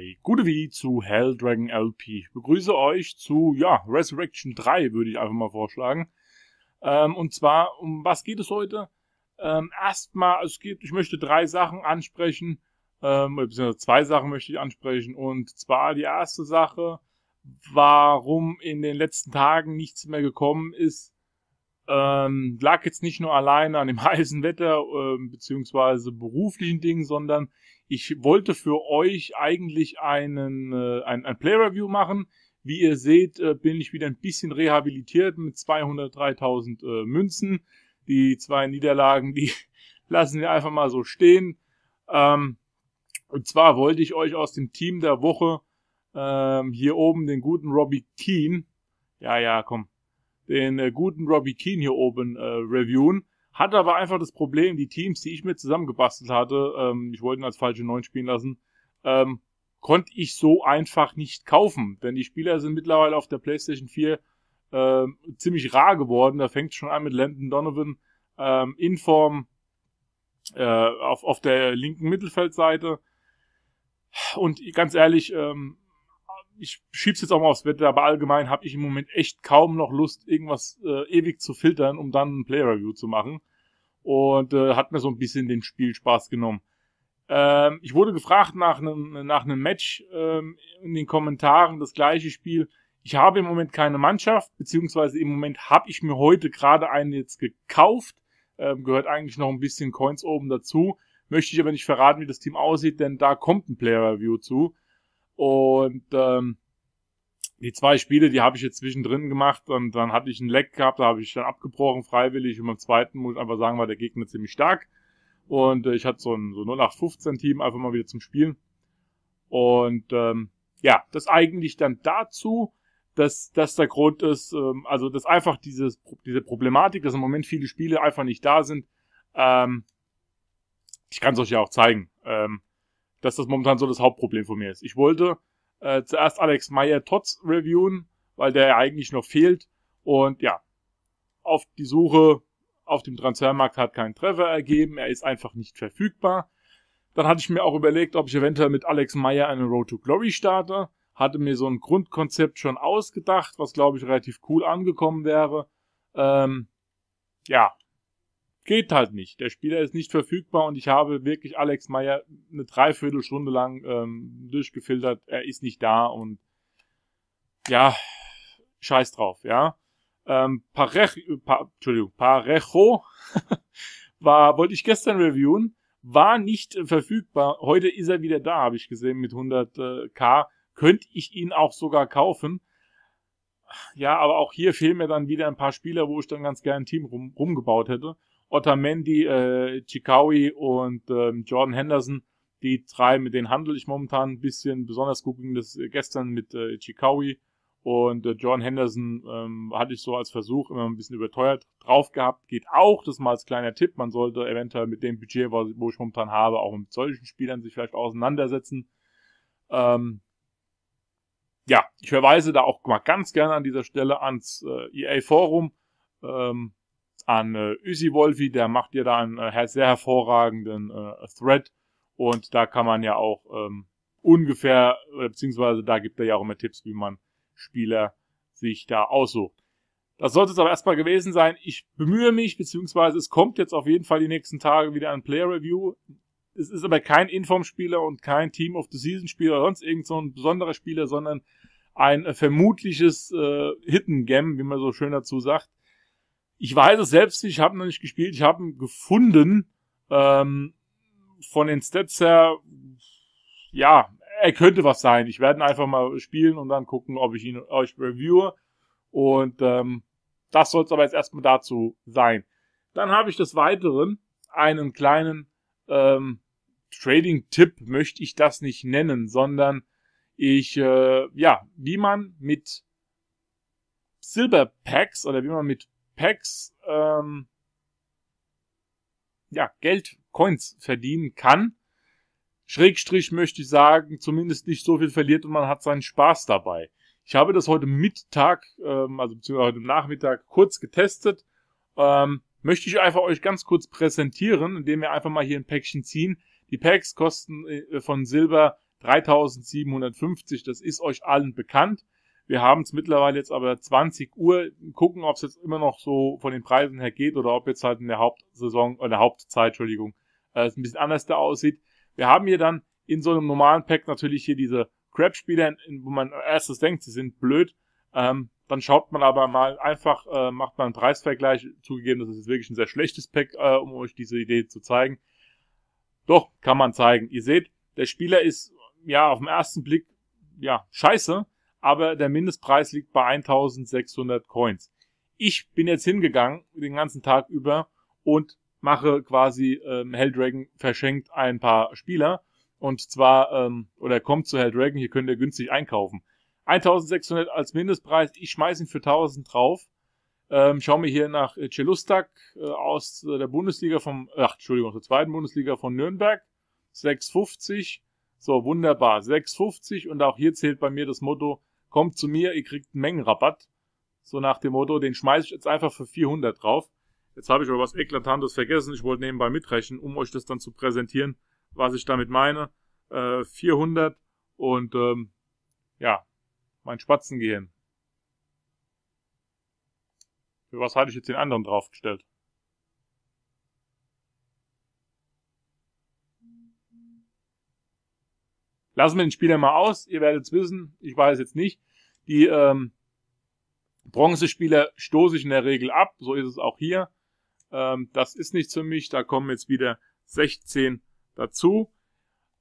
bei Gudewi zu Hell Dragon LP. Ich begrüße euch zu, ja, Resurrection 3, würde ich einfach mal vorschlagen. Ähm, und zwar, um was geht es heute? Ähm, erstmal, es geht, ich möchte drei Sachen ansprechen, ähm, beziehungsweise zwei Sachen möchte ich ansprechen. Und zwar die erste Sache, warum in den letzten Tagen nichts mehr gekommen ist, ähm, lag jetzt nicht nur alleine an dem heißen Wetter ähm, beziehungsweise beruflichen Dingen, sondern ich wollte für euch eigentlich einen, äh, ein, ein Play-Review machen. Wie ihr seht, äh, bin ich wieder ein bisschen rehabilitiert mit 203.000 äh, Münzen. Die zwei Niederlagen, die lassen wir einfach mal so stehen. Ähm, und zwar wollte ich euch aus dem Team der Woche ähm, hier oben den guten Robbie Keane, ja, ja, komm, den äh, guten Robbie Keane hier oben äh, reviewen. Hatte aber einfach das Problem, die Teams, die ich mir zusammengebastelt hatte, ähm, ich wollte ihn als falsche 9 spielen lassen, ähm, konnte ich so einfach nicht kaufen. Denn die Spieler sind mittlerweile auf der PlayStation 4 ähm, ziemlich rar geworden. Da fängt schon an mit Landon Donovan ähm, in Form äh, auf, auf der linken Mittelfeldseite. Und ganz ehrlich, ähm, ich schieb's jetzt auch mal aufs Wetter, aber allgemein habe ich im Moment echt kaum noch Lust, irgendwas äh, ewig zu filtern, um dann ein play Review zu machen und äh, hat mir so ein bisschen den Spielspaß genommen. Ähm, ich wurde gefragt nach einem nach einem Match ähm, in den Kommentaren das gleiche Spiel. Ich habe im Moment keine Mannschaft, beziehungsweise im Moment habe ich mir heute gerade einen jetzt gekauft. Ähm, gehört eigentlich noch ein bisschen Coins oben dazu. Möchte ich aber nicht verraten, wie das Team aussieht, denn da kommt ein Player Review zu. Und ähm, die zwei Spiele, die habe ich jetzt zwischendrin gemacht und dann hatte ich einen Leck gehabt, da habe ich dann abgebrochen, freiwillig. Und beim zweiten muss ich einfach sagen, war der Gegner ziemlich stark. Und äh, ich hatte so ein so 0815-Team einfach mal wieder zum Spielen. Und ähm, ja, das eigentlich dann dazu, dass das der Grund ist, ähm, also dass einfach dieses, diese Problematik, dass im Moment viele Spiele einfach nicht da sind. Ähm, ich kann es euch ja auch zeigen, ähm, dass das momentan so das Hauptproblem von mir ist. Ich wollte äh, zuerst Alex Meyer Tots reviewen, weil der ja eigentlich noch fehlt. Und ja, auf die Suche auf dem Transfermarkt hat keinen Treffer ergeben. Er ist einfach nicht verfügbar. Dann hatte ich mir auch überlegt, ob ich eventuell mit Alex Meyer eine Road to Glory starte. Hatte mir so ein Grundkonzept schon ausgedacht, was glaube ich relativ cool angekommen wäre. Ähm, ja, Geht halt nicht. Der Spieler ist nicht verfügbar und ich habe wirklich Alex Meyer eine Dreiviertelstunde lang ähm, durchgefiltert. Er ist nicht da und ja, scheiß drauf, ja. Ähm, Parech, pa, Entschuldigung, Parejo war, wollte ich gestern reviewen, war nicht äh, verfügbar. Heute ist er wieder da, habe ich gesehen, mit 100k. Äh, Könnte ich ihn auch sogar kaufen. Ja, aber auch hier fehlen mir dann wieder ein paar Spieler, wo ich dann ganz gerne ein Team rum, rumgebaut hätte. Otamendi, äh, Chikawi und ähm, Jordan Henderson. Die drei, mit denen handle ich momentan ein bisschen. Besonders gut ging das äh, gestern mit äh, Chikawi und äh, Jordan Henderson ähm, hatte ich so als Versuch immer ein bisschen überteuert drauf gehabt. Geht auch, das mal als kleiner Tipp. Man sollte eventuell mit dem Budget, wo ich momentan habe, auch mit solchen Spielern sich vielleicht auseinandersetzen. Ähm, ja, ich verweise da auch mal ganz gerne an dieser Stelle ans äh, EA Forum. Ähm, an äh, Uzi Wolfi, der macht ihr da einen äh, sehr hervorragenden äh, Thread und da kann man ja auch ähm, ungefähr, äh, beziehungsweise da gibt er ja auch immer Tipps, wie man Spieler sich da aussucht. Das sollte es aber erstmal gewesen sein. Ich bemühe mich, beziehungsweise es kommt jetzt auf jeden Fall die nächsten Tage wieder ein Player Review. Es ist aber kein Inform-Spieler und kein Team of the Season-Spieler oder sonst irgend so ein besonderer Spieler, sondern ein äh, vermutliches äh, Hidden Gem, wie man so schön dazu sagt. Ich weiß es selbst nicht, ich habe noch nicht gespielt, ich habe ihn gefunden. Ähm, von den Stats her, ja, er könnte was sein. Ich werde ihn einfach mal spielen und dann gucken, ob ich ihn euch reviewe. Und ähm, das soll es aber jetzt erstmal dazu sein. Dann habe ich des Weiteren einen kleinen ähm, Trading-Tipp, möchte ich das nicht nennen, sondern ich, äh, ja, wie man mit Silber Packs oder wie man mit Packs ähm, ja, Geld, Coins verdienen kann. Schrägstrich möchte ich sagen, zumindest nicht so viel verliert und man hat seinen Spaß dabei. Ich habe das heute Mittag, ähm, also beziehungsweise heute Nachmittag kurz getestet. Ähm, möchte ich einfach euch ganz kurz präsentieren, indem wir einfach mal hier ein Päckchen ziehen. Die Packs kosten äh, von Silber 3750, das ist euch allen bekannt. Wir haben es mittlerweile jetzt aber 20 Uhr, gucken, ob es jetzt immer noch so von den Preisen her geht oder ob jetzt halt in der Hauptsaison, oder äh, in der Hauptzeit, Entschuldigung, äh, es ein bisschen anders da aussieht. Wir haben hier dann in so einem normalen Pack natürlich hier diese crap spieler wo man erstes denkt, sie sind blöd. Ähm, dann schaut man aber mal einfach, äh, macht mal einen Preisvergleich. Zugegeben, das ist wirklich ein sehr schlechtes Pack, äh, um euch diese Idee zu zeigen. Doch, kann man zeigen. Ihr seht, der Spieler ist ja auf den ersten Blick ja scheiße, aber der Mindestpreis liegt bei 1600 Coins. Ich bin jetzt hingegangen den ganzen Tag über und mache quasi ähm, Helldragon verschenkt ein paar Spieler und zwar ähm, oder kommt zu Helldragon, hier könnt ihr günstig einkaufen. 1600 als Mindestpreis, ich schmeiß ihn für 1000 drauf. Ähm, schau mir hier nach äh, Celustak äh, aus der Bundesliga vom, ach, Entschuldigung, aus der zweiten Bundesliga von Nürnberg. 650. So, wunderbar. 650. Und auch hier zählt bei mir das Motto, kommt zu mir, ihr kriegt einen Mengenrabatt. So nach dem Motto, den schmeiße ich jetzt einfach für 400 drauf. Jetzt habe ich aber was Eklatantes vergessen. Ich wollte nebenbei mitrechnen, um euch das dann zu präsentieren, was ich damit meine. Äh, 400 und ähm, ja, mein Spatzengehirn. Für was hatte ich jetzt den anderen draufgestellt? Lassen wir den Spieler mal aus, ihr werdet es wissen, ich weiß jetzt nicht. Die ähm, Bronzespieler stoße ich in der Regel ab, so ist es auch hier. Ähm, das ist nichts für mich, da kommen jetzt wieder 16 dazu.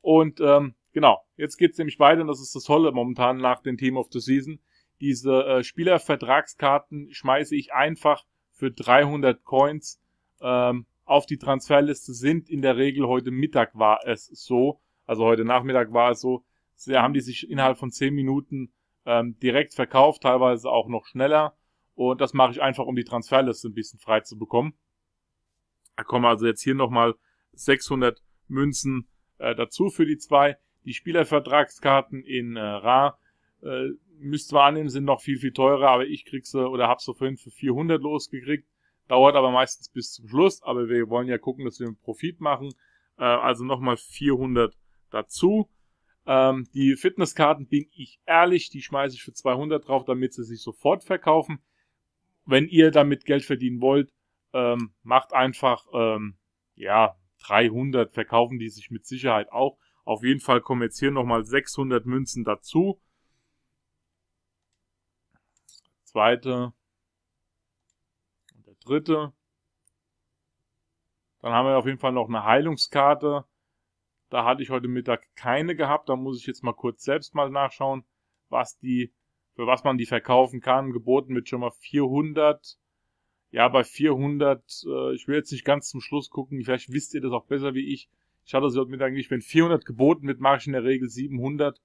Und ähm, genau, jetzt geht's nämlich weiter und das ist das Tolle momentan nach dem Team of the Season. Diese äh, Spielervertragskarten schmeiße ich einfach für 300 Coins ähm, auf die Transferliste, sind in der Regel heute Mittag war es so, also heute Nachmittag war es so, haben die sich innerhalb von zehn Minuten ähm, direkt verkauft, teilweise auch noch schneller. Und das mache ich einfach, um die Transferliste ein bisschen frei zu bekommen. Da kommen also jetzt hier nochmal 600 Münzen äh, dazu für die zwei. Die Spielervertragskarten in äh, Ra äh, müsst zwar annehmen, sind noch viel, viel teurer, aber ich krieg sie oder hab sie vorhin für 400 losgekriegt. Dauert aber meistens bis zum Schluss, aber wir wollen ja gucken, dass wir einen Profit machen. Äh, also nochmal 400 dazu. Ähm, die Fitnesskarten, bin ich ehrlich, die schmeiße ich für 200 drauf, damit sie sich sofort verkaufen. Wenn ihr damit Geld verdienen wollt, ähm, macht einfach, ähm, ja, 300 verkaufen die sich mit Sicherheit auch. Auf jeden Fall kommen jetzt hier nochmal 600 Münzen dazu. Zweite und der dritte. Dann haben wir auf jeden Fall noch eine Heilungskarte. Da hatte ich heute Mittag keine gehabt. Da muss ich jetzt mal kurz selbst mal nachschauen, was die, für was man die verkaufen kann. Geboten mit schon mal 400. Ja, bei 400, äh, ich will jetzt nicht ganz zum Schluss gucken. Vielleicht wisst ihr das auch besser wie ich. Ich hatte es heute Mittag nicht. Wenn 400 geboten wird, mache ich in der Regel 700.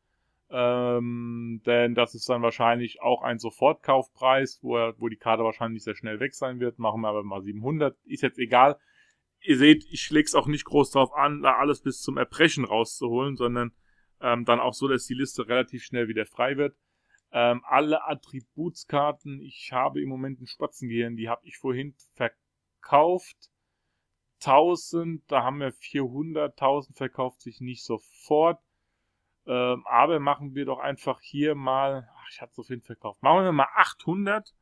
Ähm, denn das ist dann wahrscheinlich auch ein Sofortkaufpreis, wo, er, wo die Karte wahrscheinlich sehr schnell weg sein wird. Machen wir aber mal 700. Ist jetzt egal ihr seht, ich schläg's auch nicht groß drauf an, da alles bis zum Erbrechen rauszuholen, sondern ähm, dann auch so, dass die Liste relativ schnell wieder frei wird. Ähm, alle Attributskarten, ich habe im Moment ein Spatzengehirn, die habe ich vorhin verkauft. 1000, da haben wir 400, 1000 verkauft sich nicht sofort. Ähm, aber machen wir doch einfach hier mal, ach, ich hatte so viel verkauft, machen wir mal 800.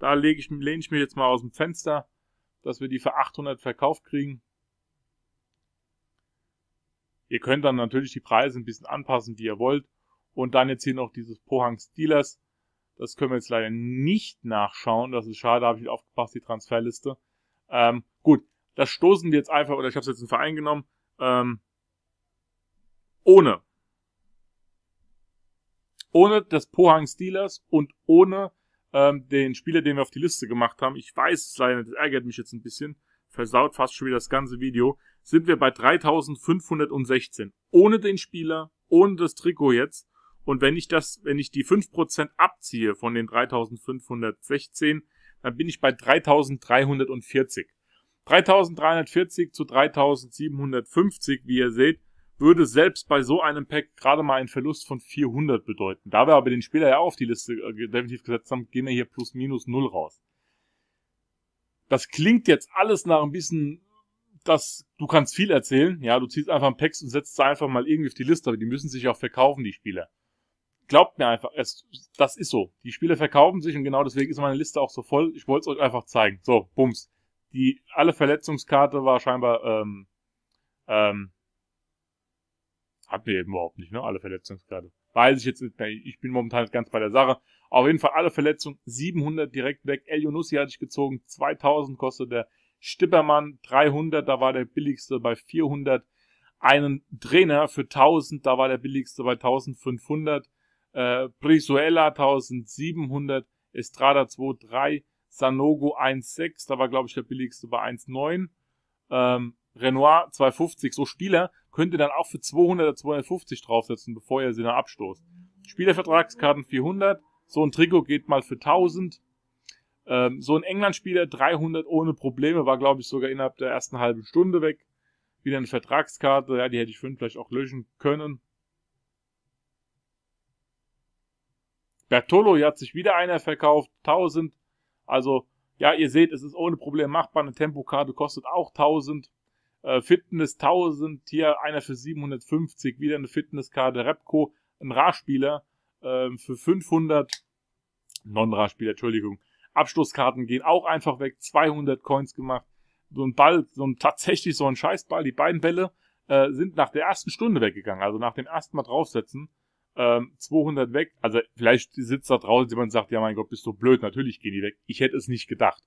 Da lege ich, lehne ich mich jetzt mal aus dem Fenster dass wir die für 800 verkauft kriegen. Ihr könnt dann natürlich die Preise ein bisschen anpassen, wie ihr wollt. Und dann jetzt hier noch dieses Pohang Steelers. Das können wir jetzt leider nicht nachschauen. Das ist schade, habe ich nicht aufgepasst, die Transferliste. Ähm, gut, das stoßen wir jetzt einfach, oder ich habe es jetzt in den Verein genommen, ähm, ohne. Ohne das Pohang Steelers und ohne ähm, den Spieler, den wir auf die Liste gemacht haben, ich weiß es leider, das ärgert mich jetzt ein bisschen, versaut fast schon wieder das ganze Video, sind wir bei 3516. Ohne den Spieler, ohne das Trikot jetzt. Und wenn ich das, wenn ich die 5% abziehe von den 3516, dann bin ich bei 3340. 3340 zu 3750, wie ihr seht, würde selbst bei so einem Pack gerade mal einen Verlust von 400 bedeuten. Da wir aber den Spieler ja auf die Liste äh, definitiv gesetzt haben, gehen wir hier plus minus null raus. Das klingt jetzt alles nach ein bisschen, dass du kannst viel erzählen. Ja, du ziehst einfach ein Packs und setzt sie einfach mal irgendwie auf die Liste, aber die müssen sich auch verkaufen, die Spieler. Glaubt mir einfach, es, das ist so. Die Spieler verkaufen sich und genau deswegen ist meine Liste auch so voll. Ich wollte es euch einfach zeigen. So, bums. Die alle Verletzungskarte war scheinbar ähm, ähm, hatten wir eben überhaupt nicht, ne? Alle Verletzungsgrade. Weiß ich jetzt nicht mehr. Ich bin momentan ganz bei der Sache. Auf jeden Fall alle Verletzungen. 700 direkt weg. Elionussi hatte ich gezogen. 2000 kostet der Stippermann. 300, da war der billigste bei 400. Einen Trainer für 1000, da war der billigste bei 1500. Äh, Brizuela 1700. Estrada 2,3. Sanogo 1,6, da war glaube ich der billigste bei 1,9. Ähm, Renoir 250, so Spieler, könnt ihr dann auch für 200 oder 250 draufsetzen, bevor ihr sie dann abstoßt. Spielervertragskarten 400, so ein Trikot geht mal für 1000. Ähm, so ein England-Spieler 300 ohne Probleme, war glaube ich sogar innerhalb der ersten halben Stunde weg. Wieder eine Vertragskarte, ja, die hätte ich für ihn vielleicht auch löschen können. Bertolo, hier hat sich wieder einer verkauft, 1000. Also, ja, ihr seht, es ist ohne Problem machbar. Eine Tempokarte kostet auch 1000 äh, Fitness 1000, hier einer für 750, wieder eine Fitnesskarte, Repco, ein Rarspieler äh, für 500, non rarspieler Entschuldigung, Abschlusskarten gehen auch einfach weg, 200 Coins gemacht, so ein Ball, so ein tatsächlich so ein Scheißball, die beiden Bälle äh, sind nach der ersten Stunde weggegangen, also nach dem ersten Mal draufsetzen, 200 ähm, weg, also vielleicht sitzt da draußen jemand und sagt, ja mein Gott, bist du blöd, natürlich gehen die weg, ich hätte es nicht gedacht.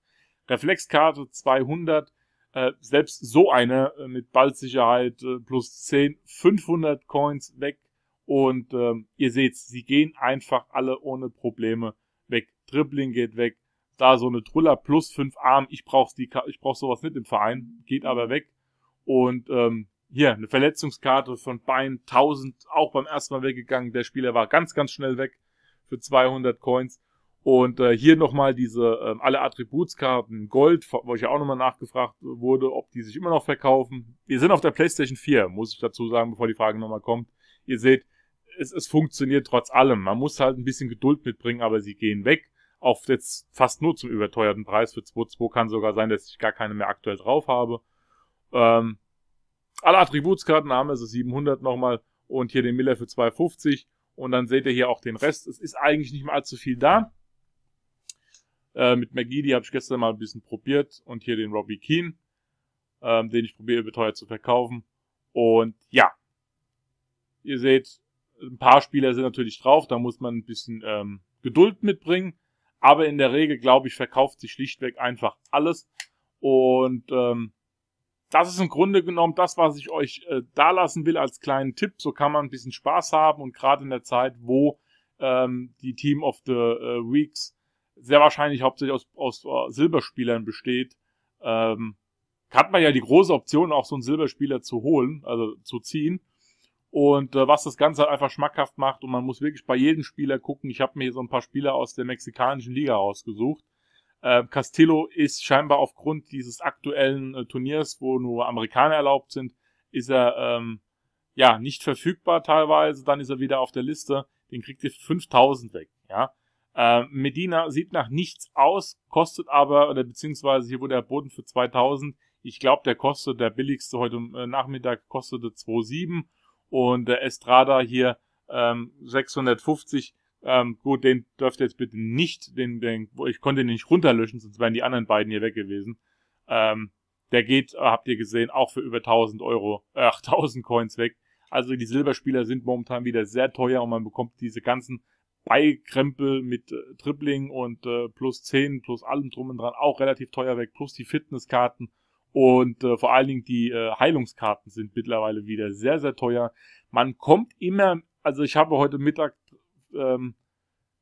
Reflexkarte 200, äh, selbst so eine äh, mit Ballsicherheit äh, plus 10, 500 Coins weg. Und ähm, ihr seht, sie gehen einfach alle ohne Probleme weg. Dribbling geht weg. Da so eine Truller plus 5 Arm. Ich brauch, die, ich brauch sowas nicht im Verein. Geht aber weg. Und ähm, hier eine Verletzungskarte von Bein 1000, auch beim ersten Mal weggegangen. Der Spieler war ganz, ganz schnell weg für 200 Coins. Und äh, hier nochmal diese äh, alle Attributskarten Gold, wo ich ja auch nochmal nachgefragt wurde, ob die sich immer noch verkaufen. Wir sind auf der PlayStation 4, muss ich dazu sagen, bevor die Frage nochmal kommt. Ihr seht, es, es funktioniert trotz allem. Man muss halt ein bisschen Geduld mitbringen, aber sie gehen weg. Auf jetzt fast nur zum überteuerten Preis für 2.2 kann sogar sein, dass ich gar keine mehr aktuell drauf habe. Ähm, alle Attributskarten haben also 700 nochmal und hier den Miller für 250 und dann seht ihr hier auch den Rest. Es ist eigentlich nicht mehr allzu viel da äh, mit McGee, die habe ich gestern mal ein bisschen probiert und hier den Robbie Keane, ähm, den ich probiere beteuer zu verkaufen. Und ja, ihr seht, ein paar Spieler sind natürlich drauf, da muss man ein bisschen ähm, Geduld mitbringen. Aber in der Regel, glaube ich, verkauft sich schlichtweg einfach alles. Und ähm, das ist im Grunde genommen das, was ich euch äh, da lassen will als kleinen Tipp. So kann man ein bisschen Spaß haben und gerade in der Zeit, wo ähm, die Team of the äh, Weeks sehr wahrscheinlich hauptsächlich aus, aus äh, Silberspielern besteht, ähm, hat man ja die große Option, auch so einen Silberspieler zu holen, also zu ziehen. Und äh, was das Ganze halt einfach schmackhaft macht und man muss wirklich bei jedem Spieler gucken. Ich habe mir hier so ein paar Spieler aus der mexikanischen Liga rausgesucht. Äh, Castillo ist scheinbar aufgrund dieses aktuellen äh, Turniers, wo nur Amerikaner erlaubt sind, ist er ähm, ja nicht verfügbar teilweise. Dann ist er wieder auf der Liste. Den kriegt ihr 5000 weg. Ja, äh, Medina sieht nach nichts aus, kostet aber, oder beziehungsweise hier wurde er boten für 2000. Ich glaube, der kostet, der billigste heute äh, Nachmittag kostete 2,7 und der Estrada hier ähm, 650. Ähm, gut, den dürft ihr jetzt bitte nicht, den, den, ich konnte den nicht runterlöschen, sonst wären die anderen beiden hier weg gewesen. Ähm, der geht, äh, habt ihr gesehen, auch für über 1000 Euro, äh, 1000 Coins weg. Also die Silberspieler sind momentan wieder sehr teuer und man bekommt diese ganzen Beikrempel mit äh, Dribbling und äh, plus 10, plus allem drum und dran auch relativ teuer weg, plus die Fitnesskarten und äh, vor allen Dingen die äh, Heilungskarten sind mittlerweile wieder sehr, sehr teuer. Man kommt immer, also ich habe heute Mittag ähm,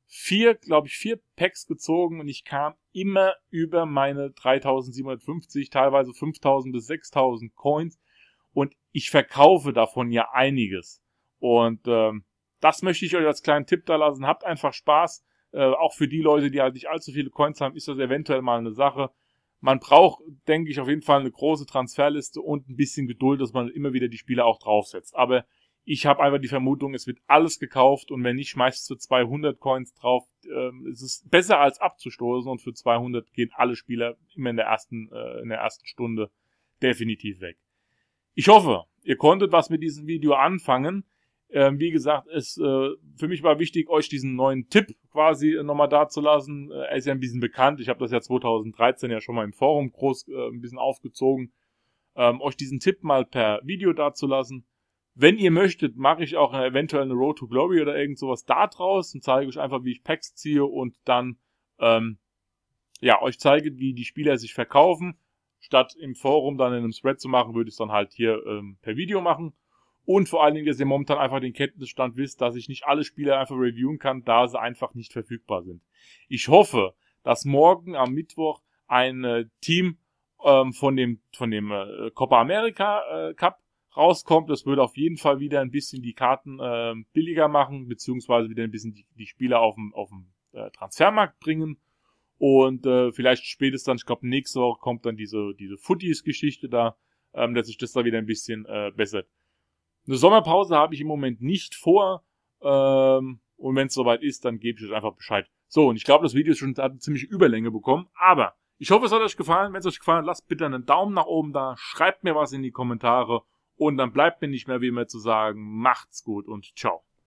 vier, glaube ich, vier Packs gezogen und ich kam immer über meine 3750, teilweise 5000 bis 6000 Coins und ich verkaufe davon ja einiges. Und ähm, das möchte ich euch als kleinen Tipp da lassen. Habt einfach Spaß. Äh, auch für die Leute, die halt nicht allzu viele Coins haben, ist das eventuell mal eine Sache. Man braucht, denke ich, auf jeden Fall eine große Transferliste und ein bisschen Geduld, dass man immer wieder die Spieler auch draufsetzt. Aber ich habe einfach die Vermutung, es wird alles gekauft und wenn nicht, schmeißt du 200 Coins drauf. Ähm, es ist besser als abzustoßen und für 200 gehen alle Spieler immer in der ersten, äh, in der ersten Stunde definitiv weg. Ich hoffe, ihr konntet was mit diesem Video anfangen. Ähm, wie gesagt, es, äh, für mich war wichtig, euch diesen neuen Tipp quasi äh, nochmal dazulassen. Äh, er ist ja ein bisschen bekannt. Ich habe das ja 2013 ja schon mal im Forum groß äh, ein bisschen aufgezogen. Ähm, euch diesen Tipp mal per Video dazulassen. Wenn ihr möchtet, mache ich auch eventuell eine Road to Glory oder irgend sowas da draus und zeige euch einfach, wie ich Packs ziehe und dann ähm, ja euch zeige, wie die Spieler sich verkaufen. Statt im Forum dann in einem Spread zu machen, würde ich es dann halt hier ähm, per Video machen. Und vor allen Dingen, dass ihr momentan einfach den Kenntnisstand wisst, dass ich nicht alle Spiele einfach reviewen kann, da sie einfach nicht verfügbar sind. Ich hoffe, dass morgen am Mittwoch ein äh, Team ähm, von dem, von dem äh, Copa America äh, Cup rauskommt. Das würde auf jeden Fall wieder ein bisschen die Karten äh, billiger machen, beziehungsweise wieder ein bisschen die, die Spieler auf dem, auf dem äh, Transfermarkt bringen. Und äh, vielleicht spätestens, dann, ich glaube, nächste Woche kommt dann diese, diese Footies-Geschichte da, ähm, dass sich das da wieder ein bisschen äh, bessert. Eine Sommerpause habe ich im Moment nicht vor. Ähm, und wenn es soweit ist, dann gebe ich euch einfach Bescheid. So, und ich glaube, das Video ist schon hat eine ziemliche Überlänge bekommen. Aber ich hoffe, es hat euch gefallen. Wenn es euch gefallen hat, lasst bitte einen Daumen nach oben da. Schreibt mir was in die Kommentare. Und dann bleibt mir nicht mehr wie immer zu sagen, macht's gut und ciao.